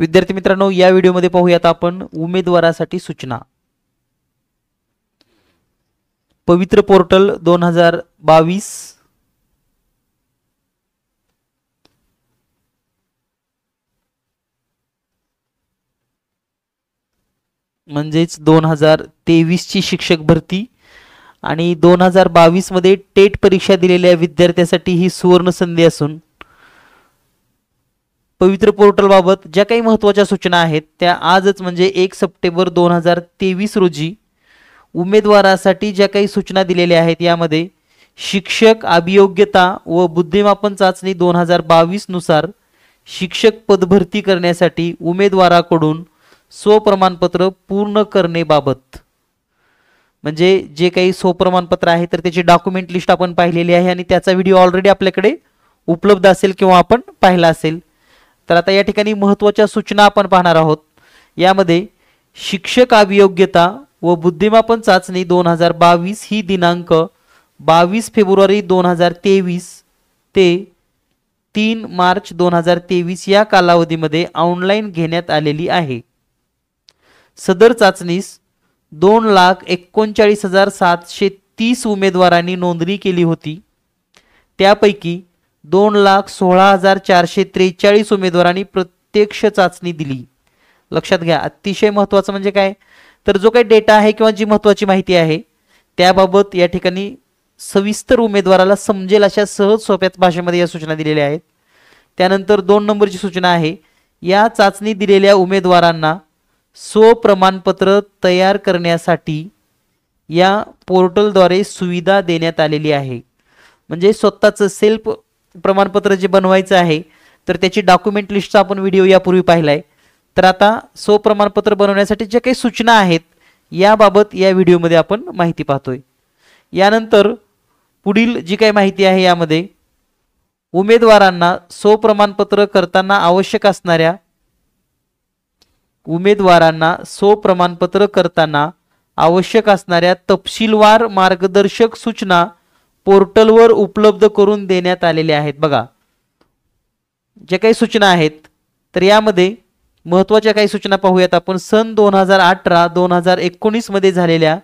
विद्यार्थी मित्रांनो या व्हिडिओमध्ये पाहूयात आपण उमेदवारासाठी सूचना पवित्र पोर्टल दोन हजार बावीस म्हणजेच दोन हजार ची शिक्षक भरती आणि दोन हजार बावीस मध्ये टेट परीक्षा दिलेल्या विद्यार्थ्यासाठी ही सुवर्ण संधी असून पवित्र पोर्टलबाबत ज्या काही महत्त्वाच्या सूचना आहेत त्या आजच म्हणजे एक सप्टेंबर दोन हजार तेवीस रोजी उमेदवारासाठी ज्या काही सूचना दिलेल्या आहेत यामध्ये शिक्षक अभियोग्यता व बुद्धिमापन चाचणी दोन हजार बावीसनुसार शिक्षक पदभरती करण्यासाठी उमेदवाराकडून स्वप्रमाणपत्र पूर्ण करणेबाबत म्हणजे जे काही स्वप्रमाणपत्र आहे तर त्याची डॉक्युमेंट लिस्ट आपण पाहिलेली आहे आणि त्याचा व्हिडिओ ऑलरेडी आपल्याकडे उपलब्ध असेल किंवा आपण पाहिला असेल तर आता या ठिकाणी महत्त्वाच्या सूचना आपण पाहणार आहोत यामध्ये शिक्षक अभियोग्यता व बुद्धिमापन चाचणी दोन हजार बावीस ही दिनांक बावीस फेब्रुवारी दोन हजार तेवीस ते तीन मार्च दोन हजार तेवीस या कालावधीमध्ये ऑनलाईन घेण्यात आलेली आहे सदर चाचणीस दोन लाख एकोणचाळीस हजार सातशे तीस उमेदवारांनी नोंदणी केली होती त्यापैकी दोन लाख सोळा हजार चारशे त्रेचाळीस उमेदवारांनी प्रत्यक्ष चाचणी दिली लक्षात घ्या अतिशय महत्त्वाचं म्हणजे काय तर जो काही डेटा आहे किंवा जी महत्त्वाची माहिती आहे त्याबाबत या ठिकाणी सविस्तर उमेदवाराला समजेल अशा सहज सोप्या भाषेमध्ये या सूचना दिलेल्या आहेत त्यानंतर दोन नंबरची सूचना आहे या चाचणी दिलेल्या उमेदवारांना स्वप्रमाणपत्र तयार करण्यासाठी या पोर्टलद्वारे सुविधा देण्यात आलेली आहे म्हणजे स्वतःचं सेल्फ प्रमाणपत्र जे बनवायचं आहे तर त्याची डॉक्युमेंट लिस्टचा आपण व्हिडिओ यापूर्वी पाहिला आहे तर आता सो प्रमाणपत्र बनवण्यासाठी ज्या काही सूचना आहेत याबाबत या व्हिडिओमध्ये आपण माहिती पाहतोय यानंतर पुढील जी काही माहिती आहे यामध्ये उमेदवारांना सो प्रमाणपत्र करताना आवश्यक असणाऱ्या उमेदवारांना सो प्रमाणपत्र करताना आवश्यक असणाऱ्या तपशीलवार मार्गदर्शक सूचना पोर्टलवर उपलब्ध करून देण्यात आलेले आहेत बघा ज्या काही सूचना आहेत तर यामध्ये महत्वाच्या काही सूचना पाहूयात आपण सन दोन हजार अठरा दोन हजार एकोणीसमध्ये झालेल्या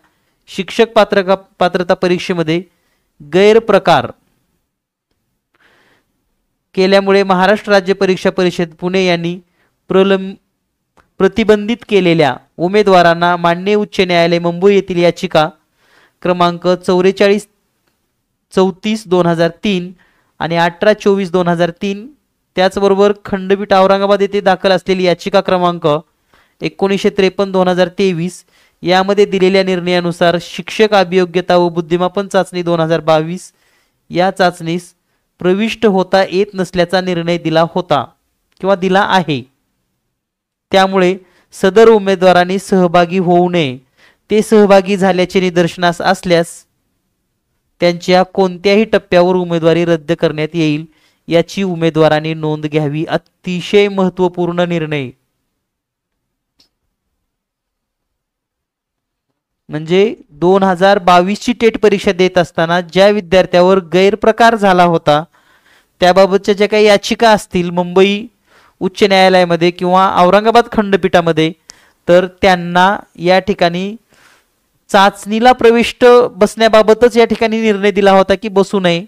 शिक्षक पात्रका पात्रता परीक्षेमध्ये गैरप्रकार केल्यामुळे महाराष्ट्र राज्य परीक्षा परिषद पुणे यांनी प्रलंब प्रतिबंधित केलेल्या उमेदवारांना मान्य उच्च न्यायालय मुंबई येथील याचिका क्रमांक चौवेचाळीस चौतीस दोन हजार तीन आणि अठरा चोवीस दोन हजार तीन त्याचबरोबर खंडपीठ औरंगाबाद येथे दाखल असलेली याचिका क्रमांक एकोणीसशे त्रेपन्न दोन हजार तेवीस यामध्ये दिलेल्या निर्णयानुसार शिक्षक अभियोग्यता व बुद्धिमापन चाचणी दोन हजार बावीस या चाचणीस प्रविष्ट होता येत नसल्याचा निर्णय दिला होता किंवा दिला आहे त्यामुळे सदर उमेदवारांनी सहभागी होऊ नये ते सहभागी झाल्याचे निदर्शनास असल्यास त्यांच्या कोणत्याही टप्प्यावर उमेदवारी रद्द करण्यात येईल याची उमेदवाराने नोंद घ्यावी अतिशय महत्वपूर्ण निर्णय म्हणजे दोन हजार बावीसची टेट परीक्षा देत असताना ज्या विद्यार्थ्यावर गैरप्रकार झाला होता त्याबाबतच्या ज्या काही याचिका असतील मुंबई उच्च न्यायालयामध्ये किंवा औरंगाबाद खंडपीठामध्ये तर त्यांना या ठिकाणी चाचणीला प्रविष्ट बसण्याबाबतच या ठिकाणी निर्णय दिला होता की बसू नये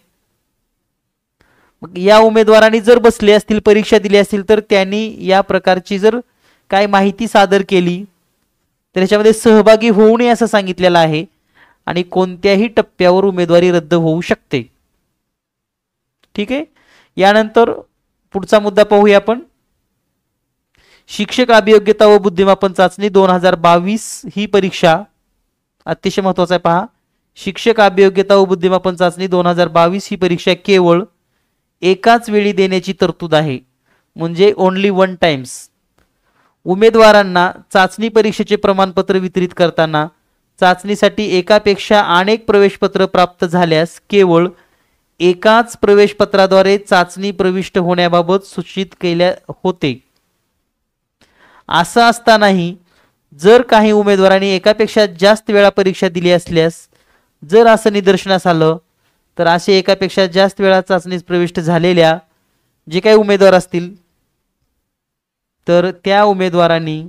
मग या उमेदवारांनी जर बसले असतील परीक्षा दिली असतील तर त्यांनी या प्रकारची जर काय माहिती सादर केली तर याच्यामध्ये सहभागी होऊ नये असं सांगितलेलं आहे आणि कोणत्याही टप्प्यावर उमेदवारी रद्द होऊ शकते ठीक आहे यानंतर पुढचा मुद्दा पाहूया आपण शिक्षक अभियोग्यता व बुद्धिमापन चाचणी दोन हजार बावीस ही परीक्षा अतिशय महत्त्वाचा आहे पहा शिक्षक अभियोग्यता व बुद्धिमापन चाचणी दोन हजार बावीस ही परीक्षा केवळ एकाच वेळी देण्याची तरतूद आहे म्हणजे ओन्ली वन टाइम्स उमेदवारांना चाचणी परीक्षेचे प्रमाणपत्र वितरित करताना चाचणीसाठी एकापेक्षा अनेक प्रवेशपत्र प्राप्त झाल्यास केवळ एकाच प्रवेशपत्राद्वारे चाचणी प्रविष्ट होण्याबाबत सूचित केल्या होते असं असतानाही जर काही उमेदवारांनी एकापेक्षा जास्त वेळा परीक्षा दिली असल्यास जर असं निदर्शनास आलं तर असे एकापेक्षा जास्त वेळा चाचणीत प्रविष्ट झालेल्या जे काही उमेदवार असतील तर त्या उमेदवारांनी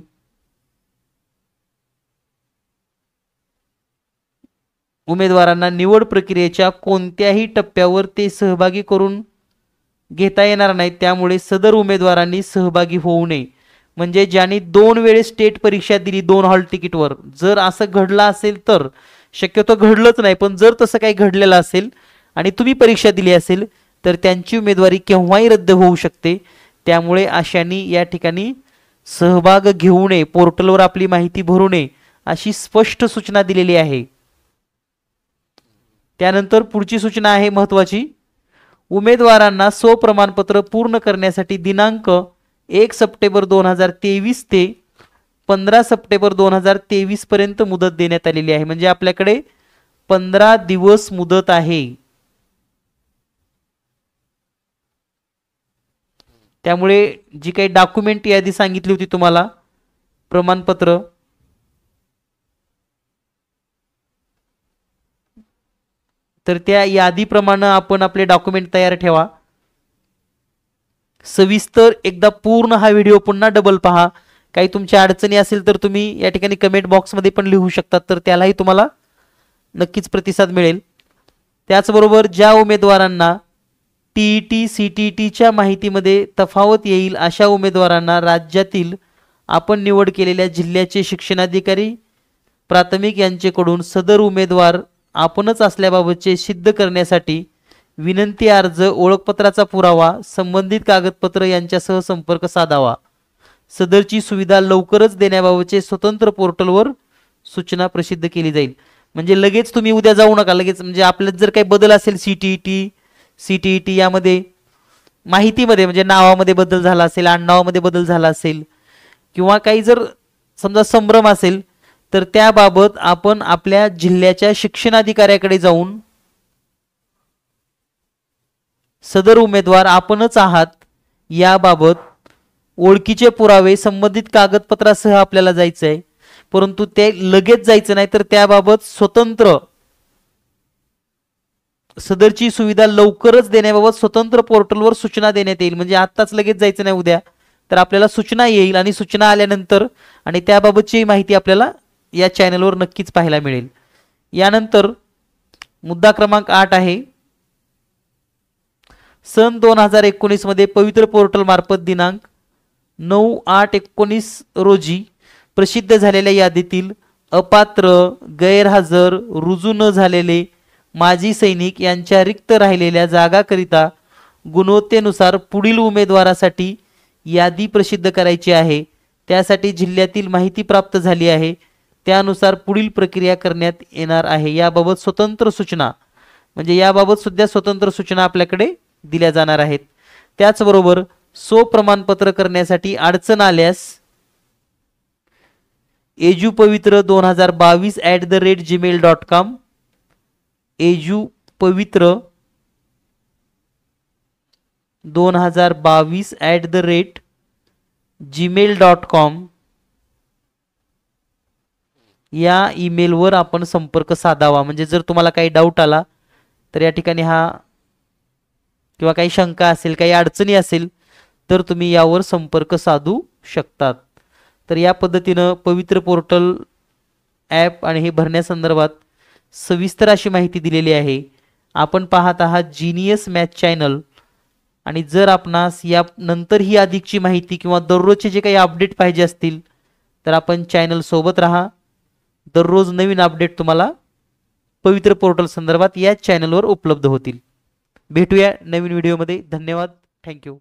उमेदवारांना निवड प्रक्रियेच्या कोणत्याही टप्प्यावर ते सहभागी करून घेता येणार नाही त्यामुळे सदर उमेदवारांनी सहभागी होऊ नये म्हणजे ज्यांनी दोन वेळेस स्टेट परीक्षा दिली दोन हॉल तिकीटवर जर असं घडलं असेल तर शक्यतो घडलंच नाही पण जर तसं काही घडलेलं असेल आणि तुम्ही परीक्षा दिली असेल तर त्यांची उमेदवारी केव्हाही रद्द होऊ शकते त्यामुळे अशांनी या ठिकाणी सहभाग घेऊ नये पोर्टलवर आपली माहिती भरू नये अशी स्पष्ट सूचना दिलेली आहे त्यानंतर पुढची सूचना आहे महत्वाची उमेदवारांना स्वप्रमाणपत्र पूर्ण करण्यासाठी दिनांक एक सप्टेंबर दोन हजार तेवीस ते पंधरा सप्टेंबर दोन हजार पर्यंत मुदत देण्यात आलेली आहे म्हणजे आपल्याकडे पंधरा दिवस मुदत आहे त्यामुळे जी काही डॉक्युमेंट यादी सांगितली होती तुम्हाला प्रमाणपत्र तर त्या यादीप्रमाणे आपण आपले डॉक्युमेंट तयार ठेवा सविस्तर एकदा पूर्ण हा व्हिडिओ पुन्हा डबल पहा काही तुमच्या अडचणी असेल तर तुम्ही या ठिकाणी कमेंट बॉक्समध्ये पण लिहू शकता तर त्यालाही तुम्हाला नक्कीच प्रतिसाद मिळेल त्याचबरोबर ज्या उमेदवारांना टी टी सी टी टीच्या माहितीमध्ये तफावत येईल अशा उमेदवारांना राज्यातील आपण निवड केलेल्या जिल्ह्याचे शिक्षणाधिकारी प्राथमिक यांचेकडून सदर उमेदवार आपणच असल्याबाबतचे सिद्ध करण्यासाठी विनंती अर्ज ओळखपत्राचा पुरावा संबंधित कागदपत्र यांच्यासह संपर्क साधावा सदरची सुविधा लवकरच देण्याबाबतचे स्वतंत्र पोर्टलवर सूचना प्रसिद्ध केली जाईल म्हणजे लगेच तुम्ही उद्या जाऊ नका लगेच म्हणजे आपल्यात जर काही बदल असेल C T E T C T E T यामध्ये माहितीमध्ये म्हणजे नावामध्ये बदल झाला असेल आडनावामध्ये बदल झाला असेल किंवा काही जर समजा संभ्रम असेल तर त्याबाबत आपण आपल्या जिल्ह्याच्या शिक्षणाधिकाऱ्याकडे जाऊन सदर उमेदवार आपणच आहात याबाबत ओळखीचे पुरावे संबंधित कागदपत्रासह आपल्याला जायचं आहे परंतु ते लगेच जायचं नाही तर त्याबाबत स्वतंत्र सदरची सुविधा लवकरच देण्याबाबत स्वतंत्र पोर्टलवर सूचना देण्यात येईल म्हणजे आत्ताच लगेच जायचं नाही उद्या तर आपल्याला सूचना येईल आणि सूचना आल्यानंतर आणि त्याबाबतची माहिती आपल्याला या चॅनलवर नक्कीच पाहायला मिळेल यानंतर मुद्दा क्रमांक आठ आहे सन दोन हजार एकोणीसमध्ये पवित्र पोर्टलमार्फत दिनांक नऊ आठ एकोणीस रोजी प्रसिद्ध झालेल्या यादीतील अपात्र गैरहजर रुजू न झालेले माजी सैनिक यांच्या रिक्त राहिलेल्या जागाकरिता गुणवत्तेनुसार पुढील उमेदवारासाठी यादी प्रसिद्ध करायची आहे त्यासाठी जिल्ह्यातील माहिती प्राप्त झाली आहे त्यानुसार पुढील प्रक्रिया करण्यात येणार आहे याबाबत स्वतंत्र सूचना म्हणजे याबाबत सुद्धा स्वतंत्र सूचना आपल्याकडे दिल्या जाणार आहेत त्याचबरोबर सो प्रमाणपत्र करण्यासाठी अडचण आल्यास एजू पवित्र दोन हजार बावीस at the rate gmail dot com एजू पवित्र दोन हजार बावीस at the rate gmail dot com या ईमेलवर आपण संपर्क साधावा म्हणजे जर तुम्हाला काही डाऊट आला तर या ठिकाणी हा किंवा काही शंका असेल काही अडचणी असेल तर तुम्ही यावर संपर्क साधू शकतात तर या पद्धतीनं पवित्र पोर्टल ॲप आणि हे भरण्यासंदर्भात सविस्तर अशी माहिती दिलेली आहे आपण पाहत आहात जिनियस मॅथ चॅनल आणि जर आपणास या नंतर ही अधिकची माहिती किंवा दररोजचे जे काही अपडेट पाहिजे असतील तर आपण चॅनल सोबत राहा दररोज नवीन अपडेट तुम्हाला पवित्र पोर्टल संदर्भात या चॅनलवर उपलब्ध होतील भेटूया नवीन व्हिडिओमध्ये धन्यवाद थँक्यू